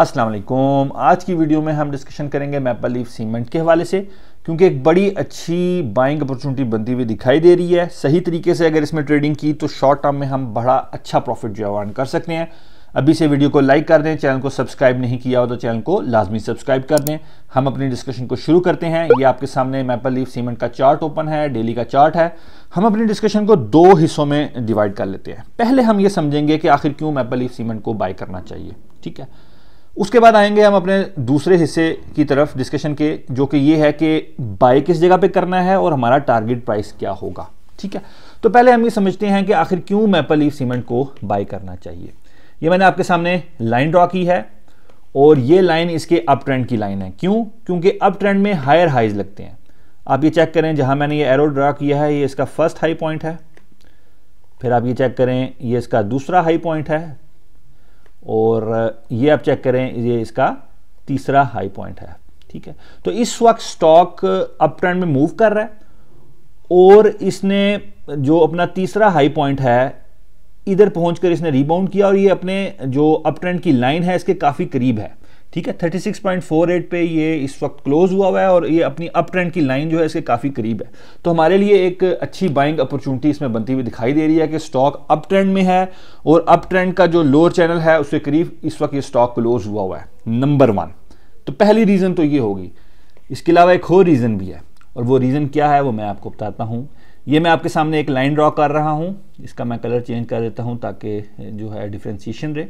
असलकुम आज की वीडियो में हम डिस्कशन करेंगे मैपल लीफ सीमेंट के हवाले से क्योंकि एक बड़ी अच्छी बाइंग अपॉर्चुनिटी बनती हुई दिखाई दे रही है सही तरीके से अगर इसमें ट्रेडिंग की तो शॉर्ट टर्म में हम बड़ा अच्छा प्रॉफिट जो है कर सकते हैं अभी से वीडियो को लाइक कर दें चैनल को सब्सक्राइब नहीं किया हो तो चैनल को लाजमी सब्सक्राइब कर दें हम अपनी डिस्कशन को शुरू करते हैं ये आपके सामने मैपल लीफ सीमेंट का चार्ट ओपन है डेली का चार्ट है हम अपनी डिस्कशन को दो हिस्सों में डिवाइड कर लेते हैं पहले हम ये समझेंगे कि आखिर क्यों मैपल लीफ सीमेंट को बाय करना चाहिए ठीक है उसके बाद आएंगे हम अपने दूसरे हिस्से की तरफ डिस्कशन के जो कि ये है कि बाय किस जगह पे करना है और हमारा टारगेट प्राइस क्या होगा ठीक है तो पहले हम ये समझते हैं कि आखिर क्यों मैपल लीफ सीमेंट को बाय करना चाहिए ये मैंने आपके सामने लाइन ड्रॉ की है और ये लाइन इसके अप ट्रेंड की लाइन है क्यों क्योंकि अप ट्रेंड में हायर हाइज लगते हैं आप ये चेक करें जहां मैंने ये एरो ड्रा किया है ये इसका फर्स्ट हाई पॉइंट है फिर आप ये चेक करें ये इसका दूसरा हाई पॉइंट है और ये आप चेक करें ये इसका तीसरा हाई पॉइंट है ठीक है तो इस वक्त स्टॉक अप ट्रेंड में मूव कर रहा है और इसने जो अपना तीसरा हाई पॉइंट है इधर पहुंचकर इसने रीबाउंड किया और ये अपने जो अप ट्रेंड की लाइन है इसके काफ़ी करीब है ठीक है 36.48 पे ये इस वक्त क्लोज हुआ हुआ है और ये अपनी अप ट्रेंड की लाइन जो है इसके काफ़ी करीब है तो हमारे लिए एक अच्छी बाइंग अपॉर्चुनिटी इसमें बनती हुई दिखाई दे रही है कि स्टॉक अप ट्रेंड में है और अप ट्रेंड का जो लोअर चैनल है उसके करीब इस वक्त ये स्टॉक क्लोज हुआ हुआ है नंबर वन तो पहली रीज़न तो ये होगी इसके अलावा एक और रीज़न भी है और वो रीज़न क्या है वो मैं आपको बताता हूँ ये मैं आपके सामने एक लाइन ड्रॉ कर रहा हूँ इसका मैं कलर चेंज कर देता हूँ ताकि जो है डिफ्रेंसीशन रहे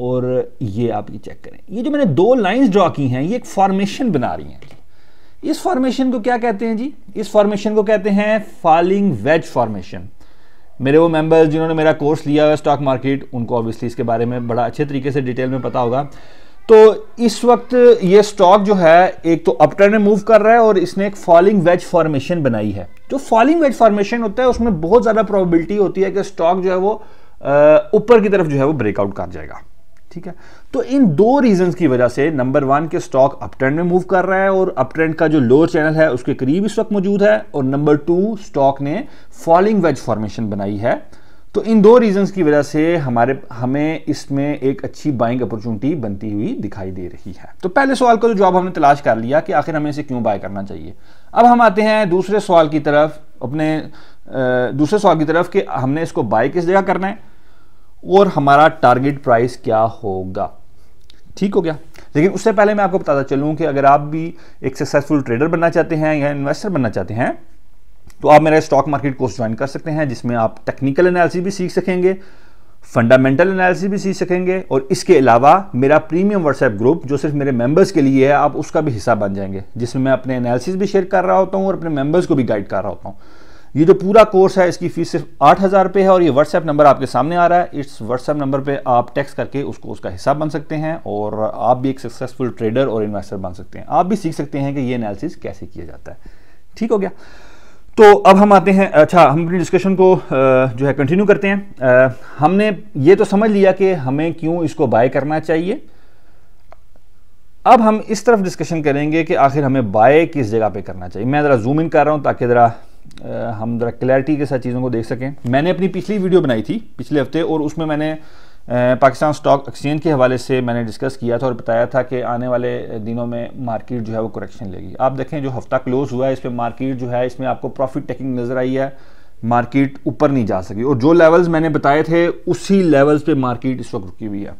और ये आप ये चेक करें ये जो मैंने दो लाइंस ड्रॉ की हैं ये एक फॉर्मेशन बना रही हैं इस फॉर्मेशन को क्या कहते हैं जी इस फॉर्मेशन को कहते हैं फॉलिंग वेज फॉर्मेशन मेरे वो मेंबर्स जिन्होंने मेरा कोर्स लिया हुआ स्टॉक मार्केट उनको ऑब्वियसली इसके बारे में बड़ा अच्छे तरीके से डिटेल में पता होगा तो इस वक्त ये स्टॉक जो है एक तो अपटर में मूव कर रहा है और इसने एक फॉलिंग वेज फॉर्मेशन बनाई है जो फॉलिंग वेज फॉर्मेशन होता है उसमें बहुत ज़्यादा प्रोबेबिलिटी होती है कि स्टॉक जो है वो ऊपर की तरफ जो है वो ब्रेकआउट कर जाएगा ठीक है तो इन दो रीजन की वजह से नंबर वन के स्टॉक अप ट्रेंड में मूव कर रहा है और अप ट्रेंड का जो लोअर चैनल है उसके करीब इस वक्त मौजूद है और नंबर टू स्टॉक ने फॉलिंग वेज फॉर्मेशन बनाई है तो इन दो रीजन की वजह से हमारे हमें इसमें एक अच्छी बाइंग अपॉर्चुनिटी बनती हुई दिखाई दे रही है तो पहले सवाल का जो तो जवाब हमने तलाश कर लिया कि आखिर हमें इसे क्यों बाय करना चाहिए अब हम आते हैं दूसरे सवाल की तरफ अपने दूसरे सवाल की तरफ कि हमने इसको बाय किस जगह करना है और हमारा टारगेट प्राइस क्या होगा ठीक हो गया लेकिन उससे पहले मैं आपको बताता चलूं कि अगर आप भी एक सक्सेसफुल ट्रेडर बनना चाहते हैं या इन्वेस्टर बनना चाहते हैं तो आप मेरा स्टॉक मार्केट कोर्स ज्वाइन कर सकते हैं जिसमें आप टेक्निकल एनालिसिस भी सीख सकेंगे फंडामेंटल एनालिसिस भी सीख सकेंगे और इसके अलावा मेरा प्रीमियम व्हाट्सएप ग्रुप जो सिर्फ मेरे मेंबर्स के लिए है आप उसका भी हिस्सा बन जाएंगे जिसमें मैं अपने एनालिसिस भी शेयर कर रहा होता हूँ और अपने मेंबर्स को भी गाइड कर रहा होता हूँ ये जो पूरा कोर्स है इसकी फीस सिर्फ आठ हज़ार रुपये है और ये व्हाट्सएप नंबर आपके सामने आ रहा है इस व्हाट्सएप नंबर पे आप टेक्स्ट करके उसको उसका हिसाब बन सकते हैं और आप भी एक सक्सेसफुल ट्रेडर और इन्वेस्टर बन सकते हैं आप भी सीख सकते हैं कि ये एनालिसिस कैसे किया जाता है ठीक हो गया तो अब हम आते हैं अच्छा हम अपनी डिस्कशन को जो है कंटिन्यू करते हैं हमने ये तो समझ लिया कि हमें क्यों इसको बाय करना चाहिए अब हम इस तरफ डिस्कशन करेंगे कि आखिर हमें बाय किस जगह पे करना चाहिए मैं ज़रा जूम इन कर रहा हूँ ताकि ज़रा हम ज़रा क्लैरिटी के साथ चीज़ों को देख सकें मैंने अपनी पिछली वीडियो बनाई थी पिछले हफ्ते और उसमें मैंने पाकिस्तान स्टॉक एक्सचेंज के हवाले से मैंने डिस्कस किया था और बताया था कि आने वाले दिनों में मार्केट जो है वो करेक्शन लेगी आप देखें जो हफ्ता क्लोज हुआ है इस पर मार्केट जो है इसमें आपको प्रॉफिट टेकिंग नज़र आई है मार्केट ऊपर नहीं जा सकी और जो लेवल्स मैंने बताए थे उसी लेवल्स पे मार्केट इस वक्त रुकी हुई है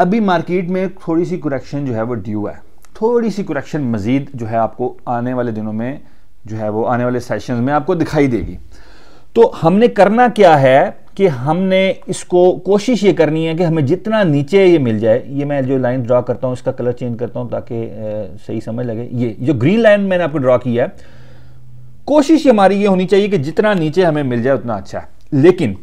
अभी मार्केट में थोड़ी सी करेक्शन जो है वो ड्यू है थोड़ी सी करेक्शन मज़ीद जो है आपको आने वाले दिनों में जो है वो आने वाले सेशन में आपको दिखाई देगी तो हमने करना क्या है कि हमने इसको कोशिश ये करनी है कि हमें जितना नीचे ये मिल जाए ये मैं जो लाइन ड्रा करता हूँ इसका कलर चेंज करता हूँ ताकि सही समझ लगे ये जो ग्रीन लाइन मैंने आपको ड्रा किया है कोशिश हमारी ये होनी चाहिए कि जितना नीचे हमें मिल जाए उतना अच्छा है लेकिन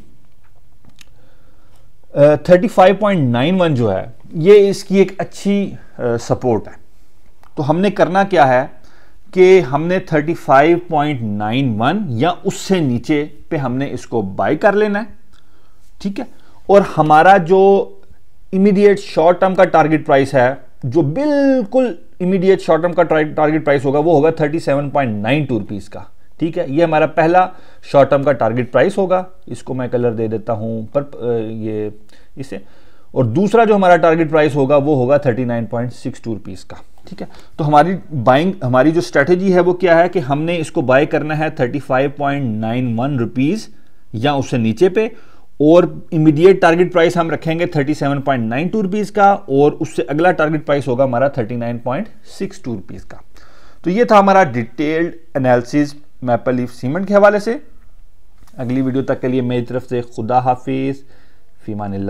thirty five point nine one जो है ये इसकी एक अच्छी सपोर्ट है तो हमने करना क्या है कि हमने 35.91 या उससे नीचे पे हमने इसको बाय कर लेना है ठीक है और हमारा जो इमीडिएट शॉर्ट टर्म का टारगेट प्राइस है जो बिल्कुल इमीडिएट शॉर्ट टर्म का टारगेट प्राइस होगा वो होगा 37.92 रुपीज का ठीक है ये हमारा पहला शॉर्ट टर्म का टारगेट प्राइस होगा इसको मैं कलर दे देता हूं पर ये इसे और दूसरा जो हमारा टारगेट प्राइस होगा वो होगा thirty nine point six two rupees का ठीक है तो हमारी बाइंग हमारी जो स्ट्रेटेजी है वो क्या है कि हमने इसको बाय करना है thirty five point nine one rupees या उससे नीचे पे और इमीडिएट टारगेट प्राइस हम रखेंगे thirty seven point nine two rupees का और उससे अगला टारगेट प्राइस होगा हमारा thirty nine point six two rupees का तो ये था हमारा detailed analysis maple leaf cement के हवाले से अगली वीडियो तक के लिए मेरी तरफ से खुदा हाफिज़ फीमान